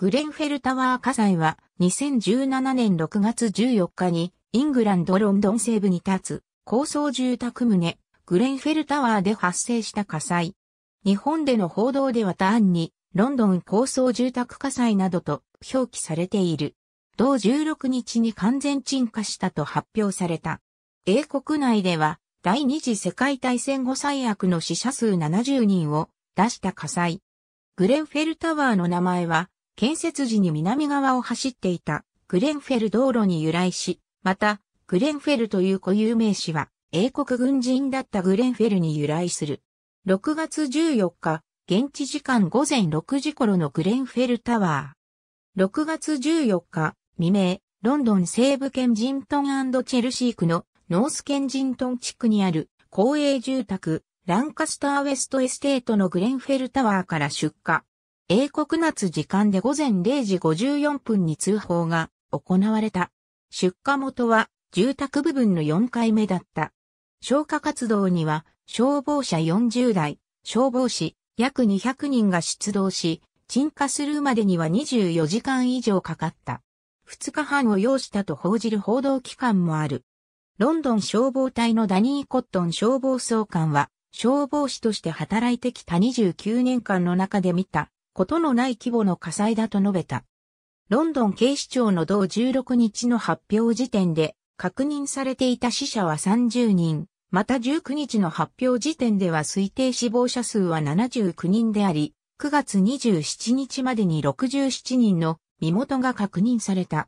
グレンフェルタワー火災は2017年6月14日にイングランドロンドン西部に立つ高層住宅棟グレンフェルタワーで発生した火災。日本での報道では単にロンドン高層住宅火災などと表記されている。同16日に完全鎮火したと発表された。英国内では第二次世界大戦後最悪の死者数70人を出した火災。グレンフェルタワーの名前は建設時に南側を走っていたグレンフェル道路に由来し、また、グレンフェルという固有名詞は、英国軍人だったグレンフェルに由来する。6月14日、現地時間午前6時頃のグレンフェルタワー。6月14日、未明、ロンドン西部ケンジントンチェルシー区のノースケンジントン地区にある公営住宅、ランカスターウェストエステートのグレンフェルタワーから出火。英国夏時間で午前0時54分に通報が行われた。出火元は住宅部分の4回目だった。消火活動には消防車40台、消防士約200人が出動し、鎮火するまでには24時間以上かかった。2日半を要したと報じる報道機関もある。ロンドン消防隊のダニー・コットン消防総監は、消防士として働いてきた29年間の中で見たことのない規模の火災だと述べた。ロンドン警視庁の同16日の発表時点で確認されていた死者は30人、また19日の発表時点では推定死亡者数は79人であり、9月27日までに67人の身元が確認された。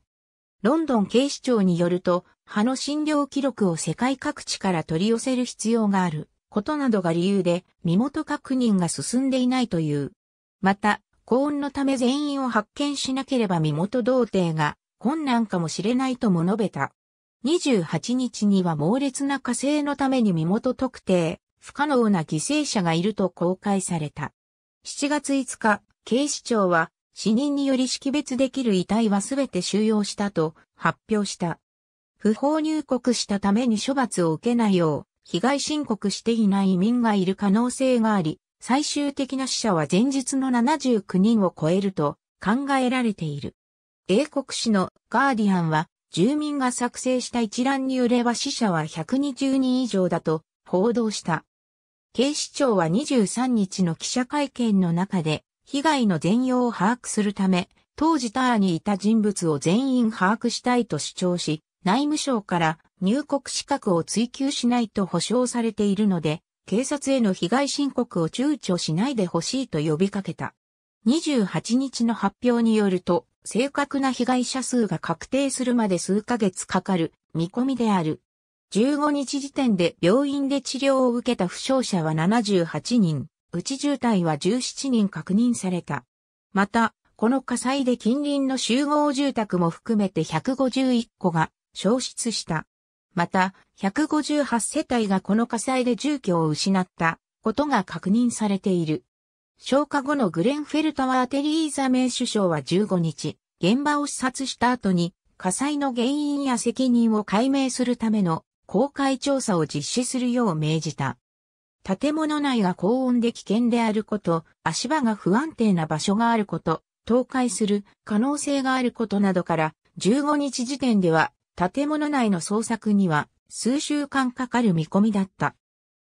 ロンドン警視庁によると、歯の診療記録を世界各地から取り寄せる必要があることなどが理由で身元確認が進んでいないという。また、幸運のため全員を発見しなければ身元童貞が困難かもしれないとも述べた。28日には猛烈な火星のために身元特定、不可能な犠牲者がいると公開された。7月5日、警視庁は死人により識別できる遺体はすべて収容したと発表した。不法入国したために処罰を受けないよう、被害申告していない移民がいる可能性があり、最終的な死者は前日の79人を超えると考えられている。英国紙のガーディアンは住民が作成した一覧によれば死者は120人以上だと報道した。警視庁は23日の記者会見の中で被害の全容を把握するため当時ターにいた人物を全員把握したいと主張し内務省から入国資格を追求しないと保証されているので警察への被害申告を躊躇しないでほしいと呼びかけた。28日の発表によると、正確な被害者数が確定するまで数ヶ月かかる見込みである。15日時点で病院で治療を受けた負傷者は78人、うち渋滞は17人確認された。また、この火災で近隣の集合住宅も含めて151個が消失した。また、158世帯がこの火災で住居を失ったことが確認されている。消火後のグレンフェルタワーテリーザメイ首相は15日、現場を視察した後に火災の原因や責任を解明するための公開調査を実施するよう命じた。建物内が高温で危険であること、足場が不安定な場所があること、倒壊する可能性があることなどから、15日時点では建物内の捜索には数週間かかる見込みだった。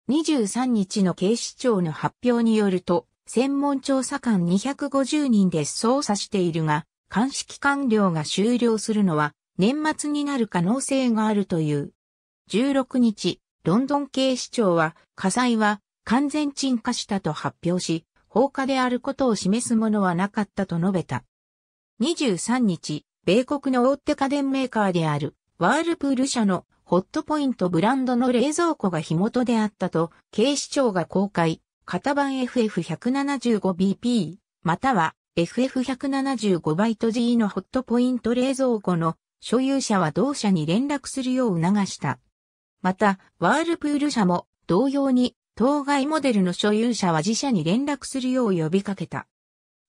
23日の警視庁の発表によると、専門調査官250人で捜査しているが、鑑識官僚が終了するのは年末になる可能性があるという。16日、ロンドン警視庁は火災は完全鎮火したと発表し、放火であることを示すものはなかったと述べた。23日、米国の大手家電メーカーであるワールプール社のホットポイントブランドの冷蔵庫が火元であったと警視庁が公開、型番 FF175BP または FF175 バイト G のホットポイント冷蔵庫の所有者は同社に連絡するよう促した。また、ワールプール社も同様に当該モデルの所有者は自社に連絡するよう呼びかけた。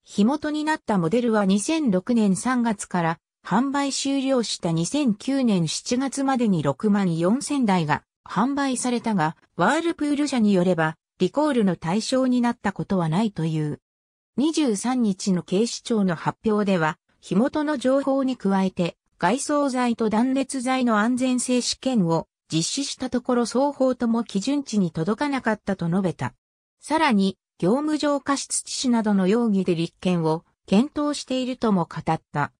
火元になったモデルは2006年3月から販売終了した2009年7月までに6万4000台が販売されたが、ワールプール社によれば、リコールの対象になったことはないという。23日の警視庁の発表では、火元の情報に加えて、外装材と断熱材の安全性試験を実施したところ双方とも基準値に届かなかったと述べた。さらに、業務上過失致死などの容疑で立件を検討しているとも語った。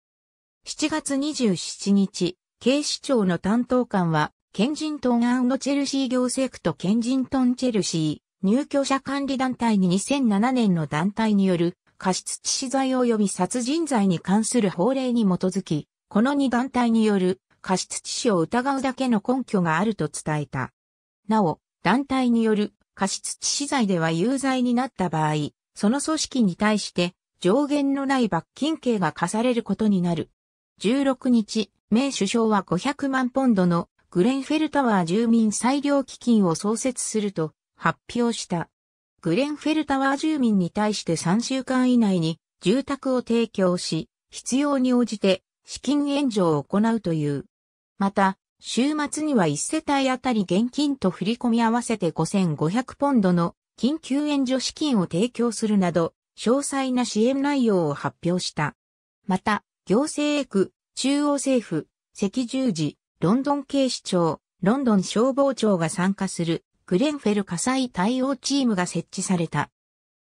7月27日、警視庁の担当官は、ケンジントンチェルシー行政区とケンジントンチェルシー入居者管理団体に2007年の団体による過失致死罪及び殺人罪に関する法令に基づき、この2団体による過失致死を疑うだけの根拠があると伝えた。なお、団体による過失致死罪では有罪になった場合、その組織に対して上限のない罰金刑が課されることになる16日、名首相は500万ポンドのグレンフェルタワー住民裁量基金を創設すると発表した。グレンフェルタワー住民に対して3週間以内に住宅を提供し、必要に応じて資金援助を行うという。また、週末には1世帯あたり現金と振り込み合わせて5500ポンドの緊急援助資金を提供するなど、詳細な支援内容を発表した。また、行政区、中央政府、赤十字、ロンドン警視庁、ロンドン消防庁が参加するグレンフェル火災対応チームが設置された。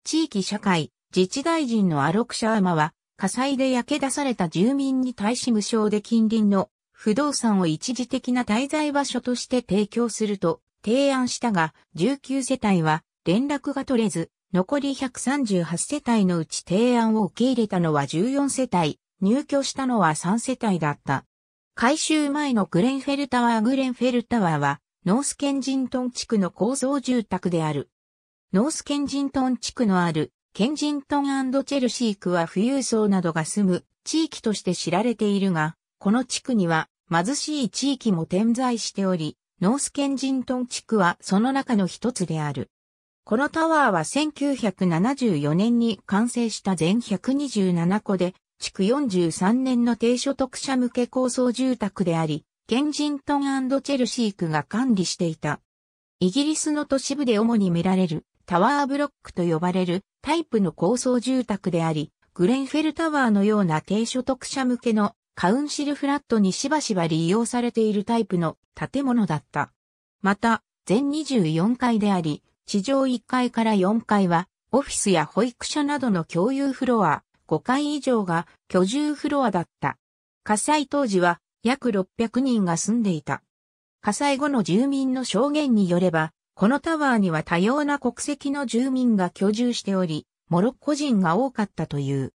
地域社会、自治大臣のアロクシャーマは火災で焼け出された住民に対し無償で近隣の不動産を一時的な滞在場所として提供すると提案したが19世帯は連絡が取れず残り138世帯のうち提案を受け入れたのは14世帯入居したのは3世帯だった。改修前のグレンフェルタワーグレンフェルタワーは、ノースケンジントン地区の構造住宅である。ノースケンジントン地区のある、ケンジントンチェルシー区は富裕層などが住む地域として知られているが、この地区には貧しい地域も点在しており、ノースケンジントン地区はその中の一つである。このタワーは1974年に完成した全127個で、築43年の低所得者向け高層住宅であり、ケンジントンチェルシー区が管理していた。イギリスの都市部で主に見られるタワーブロックと呼ばれるタイプの高層住宅であり、グレンフェルタワーのような低所得者向けのカウンシルフラットにしばしば利用されているタイプの建物だった。また、全24階であり、地上1階から4階は、オフィスや保育所などの共有フロア、5階以上が居住フロアだった。火災当時は約600人が住んでいた。火災後の住民の証言によれば、このタワーには多様な国籍の住民が居住しており、モロッコ人が多かったという。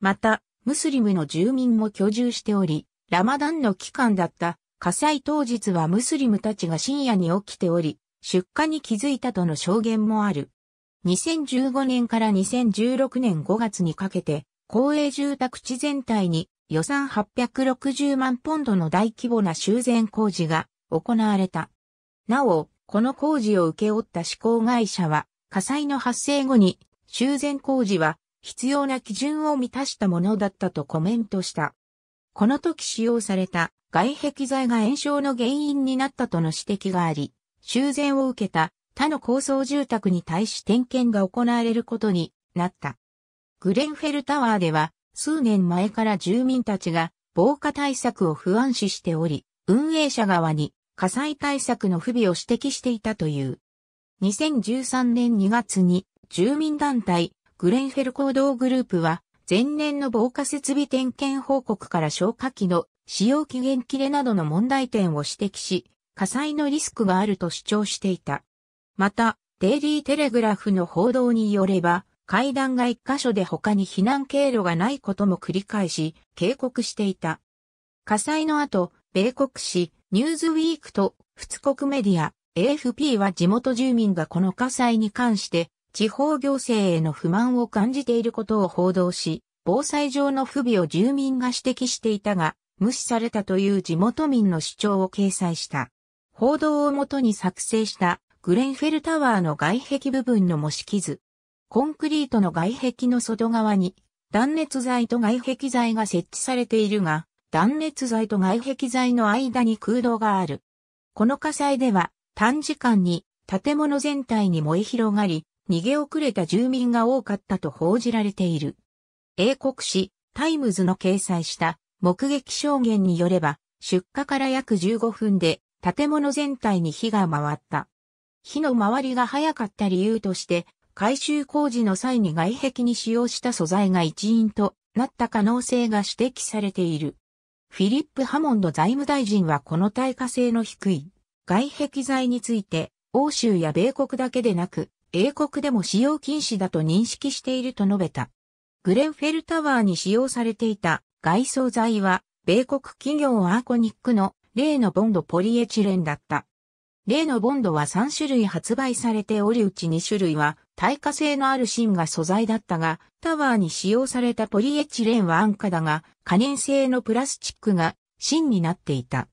また、ムスリムの住民も居住しており、ラマダンの期間だった火災当日はムスリムたちが深夜に起きており、出火に気づいたとの証言もある。2015年から2016年5月にかけて、公営住宅地全体に予算860万ポンドの大規模な修繕工事が行われた。なお、この工事を受け負った施工会社は、火災の発生後に修繕工事は必要な基準を満たしたものだったとコメントした。この時使用された外壁材が炎症の原因になったとの指摘があり、修繕を受けた他の高層住宅に対し点検が行われることになった。グレンフェルタワーでは、数年前から住民たちが防火対策を不安視しており、運営者側に火災対策の不備を指摘していたという。2013年2月に住民団体グレンフェル行動グループは前年の防火設備点検報告から消火器の使用期限切れなどの問題点を指摘し、火災のリスクがあると主張していた。また、デイリーテレグラフの報道によれば、階段が一箇所で他に避難経路がないことも繰り返し、警告していた。火災の後、米国紙、ニューズウィークと、仏国メディア、AFP は地元住民がこの火災に関して、地方行政への不満を感じていることを報道し、防災上の不備を住民が指摘していたが、無視されたという地元民の主張を掲載した。報道をもとに作成したグレンフェルタワーの外壁部分の模式図、コンクリートの外壁の外側に断熱材と外壁材が設置されているが、断熱材と外壁材の間に空洞がある。この火災では短時間に建物全体に燃え広がり、逃げ遅れた住民が多かったと報じられている。英国紙タイムズの掲載した目撃証言によれば、出火から約15分で建物全体に火が回った。火の回りが早かった理由として、改修工事の際に外壁に使用した素材が一因となった可能性が指摘されている。フィリップ・ハモンド財務大臣はこの耐火性の低い外壁材について欧州や米国だけでなく英国でも使用禁止だと認識していると述べた。グレンフェルタワーに使用されていた外装材は米国企業アーコニックの例のボンドポリエチレンだった。例のボンドは3種類発売されておりうち2種類は耐火性のある芯が素材だったが、タワーに使用されたポリエチレンは安価だが、可燃性のプラスチックが芯になっていた。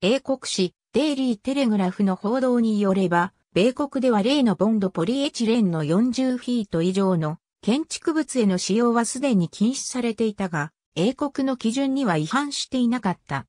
英国紙デイリーテレグラフの報道によれば、米国では例のボンドポリエチレンの40フィート以上の建築物への使用はすでに禁止されていたが、英国の基準には違反していなかった。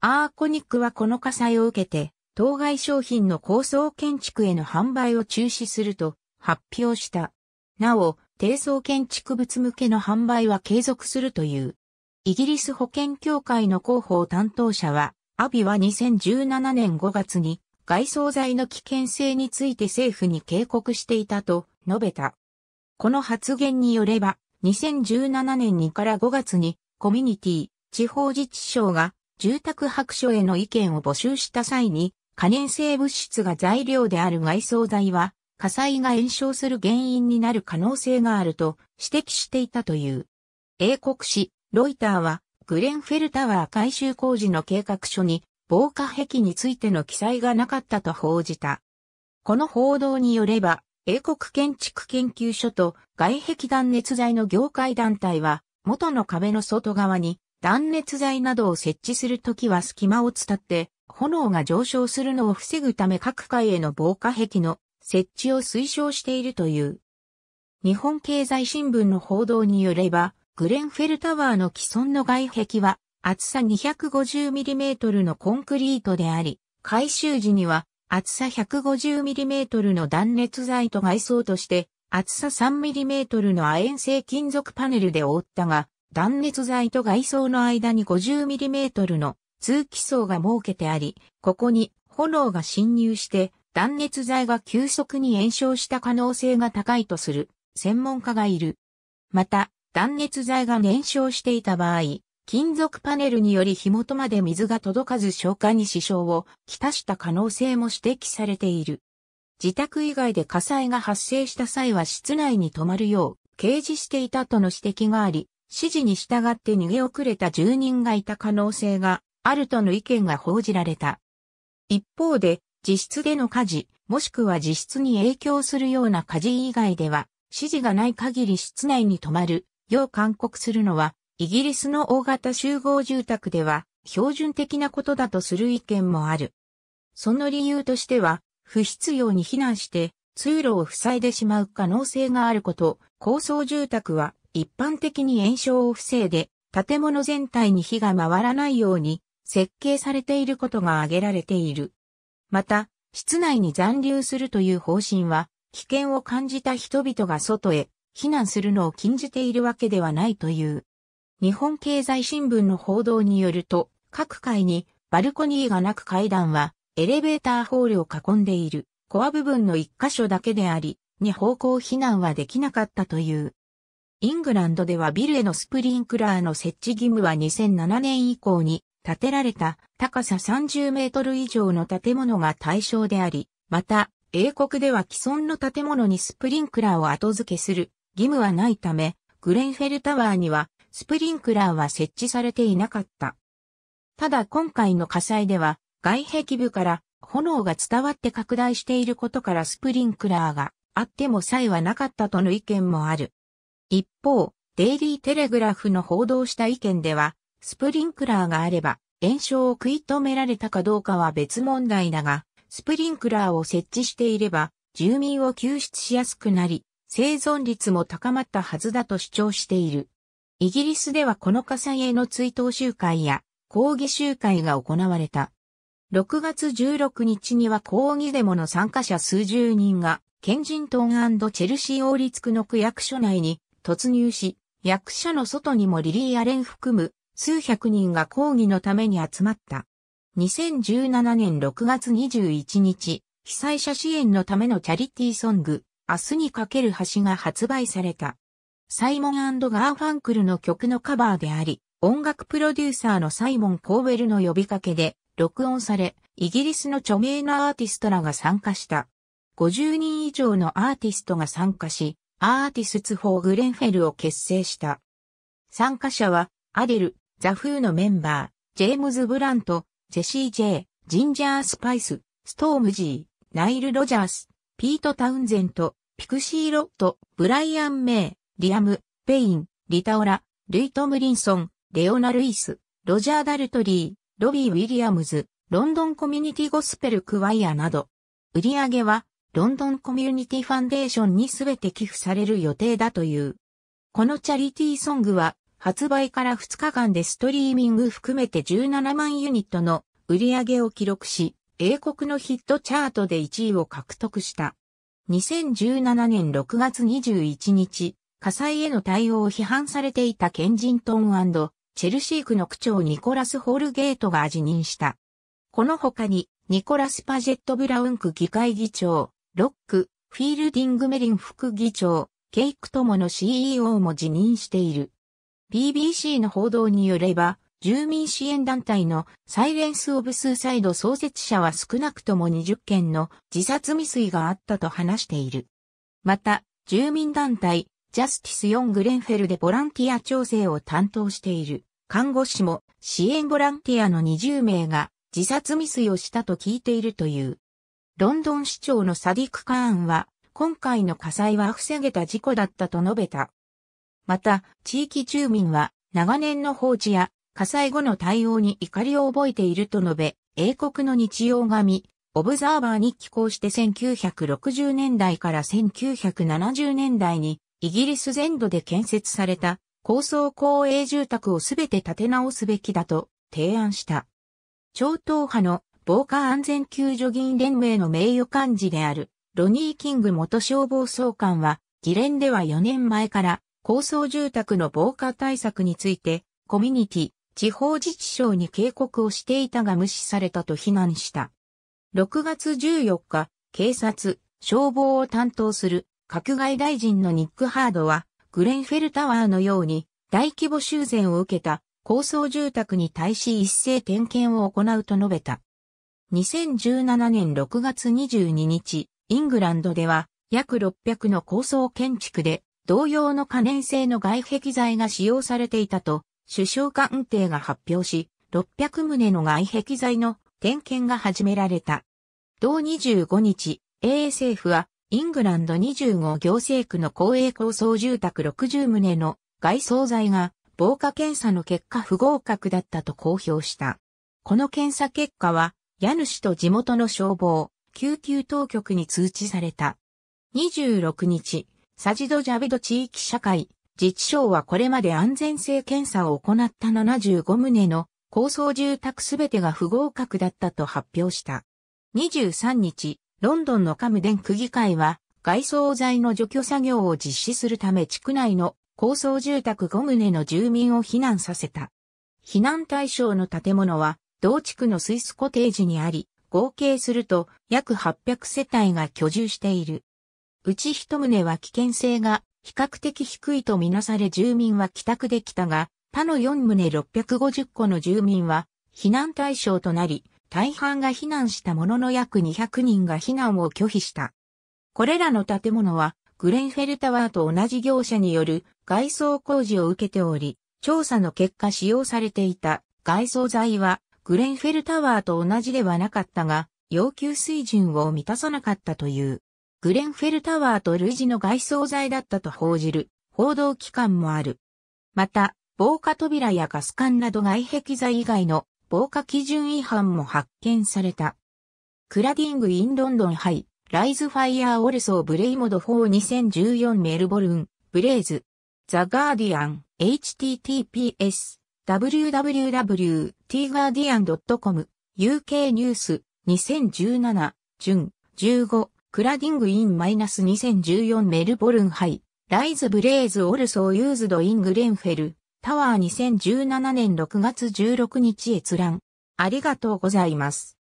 アーコニックはこの火災を受けて、当該商品の高層建築への販売を中止すると発表した。なお、低層建築物向けの販売は継続するという。イギリス保健協会の広報担当者は、アビは2017年5月に外装剤の危険性について政府に警告していたと述べた。この発言によれば、2017年2から5月にコミュニティ、地方自治省が住宅白書への意見を募集した際に、可燃性物質が材料である外装剤は火災が延焼する原因になる可能性があると指摘していたという。英国紙、ロイターは、グレンフェルタワー改修工事の計画書に、防火壁についての記載がなかったと報じた。この報道によれば、英国建築研究所と外壁断熱材の業界団体は、元の壁の外側に断熱材などを設置するときは隙間を伝って、炎が上昇するのを防ぐため各階への防火壁の設置を推奨しているという。日本経済新聞の報道によれば、グレンフェルタワーの既存の外壁は厚さ 250mm のコンクリートであり、改修時には厚さ 150mm の断熱材と外装として厚さ 3mm の亜鉛製金属パネルで覆ったが、断熱材と外装の間に 50mm の通気層が設けてあり、ここに炎が侵入して断熱材が急速に炎症した可能性が高いとする専門家がいる。また、断熱材が燃焼していた場合、金属パネルにより火元まで水が届かず消火に支障をきたした可能性も指摘されている。自宅以外で火災が発生した際は室内に泊まるよう掲示していたとの指摘があり、指示に従って逃げ遅れた住人がいた可能性があるとの意見が報じられた。一方で、実質での家事、もしくは実質に影響するような家事以外では、指示がない限り室内に泊まる、よう勧告するのは、イギリスの大型集合住宅では、標準的なことだとする意見もある。その理由としては、不必要に避難して、通路を塞いでしまう可能性があること、高層住宅は一般的に炎症を防いで、建物全体に火が回らないように設計されていることが挙げられている。また、室内に残留するという方針は、危険を感じた人々が外へ避難するのを禁じているわけではないという。日本経済新聞の報道によると、各階にバルコニーがなく階段はエレベーターホールを囲んでいるコア部分の一箇所だけであり、に方向避難はできなかったという。イングランドではビルへのスプリンクラーの設置義務は2007年以降に建てられた高さ30メートル以上の建物が対象であり、また、英国では既存の建物にスプリンクラーを後付けする義務はないため、グレンフェルタワーにはスプリンクラーは設置されていなかった。ただ今回の火災では、外壁部から炎が伝わって拡大していることからスプリンクラーがあっても際はなかったとの意見もある。一方、デイリーテレグラフの報道した意見では、スプリンクラーがあれば、炎症を食い止められたかどうかは別問題だが、スプリンクラーを設置していれば、住民を救出しやすくなり、生存率も高まったはずだと主張している。イギリスではこの火災への追悼集会や抗議集会が行われた。6月16日には抗議デモの参加者数十人が、ケンジントンチェルシー王立区の区役所内に突入し、役所の外にもリリー・アレン含む数百人が抗議のために集まった。2017年6月21日、被災者支援のためのチャリティーソング、明日にかける橋が発売された。サイモンガーファンクルの曲のカバーであり、音楽プロデューサーのサイモン・コーベルの呼びかけで、録音され、イギリスの著名なアーティストらが参加した。50人以上のアーティストが参加し、アーティスツ・フォー・グレンフェルを結成した。参加者は、アデル、ザ・フーのメンバー、ジェームズ・ブラント、ジェシー・ジェイ、ジンジャー・スパイス、ストームジー、ナイル・ロジャース、ピート・タウンゼント、ピクシー・ロット、ブライアン・メイ、リアム、ペイン、リタオラ、ルイ・トムリンソン、レオナ・ルイス、ロジャー・ダルトリー、ロビー・ウィリアムズ、ロンドンコミュニティゴスペルクワイアなど、売り上げは、ロンドンコミュニティファンデーションにすべて寄付される予定だという。このチャリティーソングは、発売から2日間でストリーミング含めて17万ユニットの売り上げを記録し、英国のヒットチャートで1位を獲得した。2017年6月21日、火災への対応を批判されていたケンジントンチェルシー区の区長ニコラス・ホールゲートが辞任した。この他に、ニコラス・パジェット・ブラウン区議会議長、ロック、フィールディング・メリン副議長、ケイクモの CEO も辞任している。BBC の報道によれば、住民支援団体のサイレンス・オブ・スーサイド創設者は少なくとも20件の自殺未遂があったと話している。また、住民団体、ジャスティス・ヨン・グレンフェルでボランティア調整を担当している看護師も支援ボランティアの20名が自殺未遂をしたと聞いているという。ロンドン市長のサディク・カーンは、今回の火災は防げた事故だったと述べた。また、地域住民は長年の放置や火災後の対応に怒りを覚えていると述べ、英国の日曜紙、オブザーバーに寄稿して1960年代から1970年代にイギリス全土で建設された高層公営住宅をすべて建て直すべきだと提案した。超党派の防火安全救助議員連盟の名誉幹事であるロニー・キング元消防総監は議連では4年前から高層住宅の防火対策について、コミュニティ、地方自治省に警告をしていたが無視されたと非難した。6月14日、警察、消防を担当する、閣外大臣のニック・ハードは、グレンフェルタワーのように、大規模修繕を受けた、高層住宅に対し一斉点検を行うと述べた。2017年6月22日、イングランドでは、約600の高層建築で、同様の可燃性の外壁材が使用されていたと、首相官邸が発表し、600棟の外壁材の点検が始められた。同25日、英政府は、イングランド25行政区の公営高層住宅60棟の外装材が防火検査の結果不合格だったと公表した。この検査結果は、家主と地元の消防、救急当局に通知された。26日、サジドジャベド地域社会、自治省はこれまで安全性検査を行った75棟の高層住宅すべてが不合格だったと発表した。23日、ロンドンのカムデン区議会は、外装材の除去作業を実施するため地区内の高層住宅5棟の住民を避難させた。避難対象の建物は、同地区のスイスコテージにあり、合計すると約800世帯が居住している。うち一棟は危険性が比較的低いとみなされ住民は帰宅できたが、他の4棟650戸の住民は避難対象となり、大半が避難したものの約200人が避難を拒否した。これらの建物はグレンフェルタワーと同じ業者による外装工事を受けており、調査の結果使用されていた外装材はグレンフェルタワーと同じではなかったが、要求水準を満たさなかったという。グレンフェルタワーと類似の外装材だったと報じる報道機関もある。また、防火扉やガス管など外壁材以外の防火基準違反も発見された。クラディング・イン・ロンドン・ハイ、ライズ・ファイヤー・オルソー・ブレイモド・フォー2014メルボルン、ブレイズ、ザ・ガーディアン、https、www.tguardian.com、UK ニュース、2017、準、15。クラディングインマイナス2014メルボルン杯、ライズブレイズオルソーユーズドイングレンフェル、タワー2017年6月16日閲覧。ありがとうございます。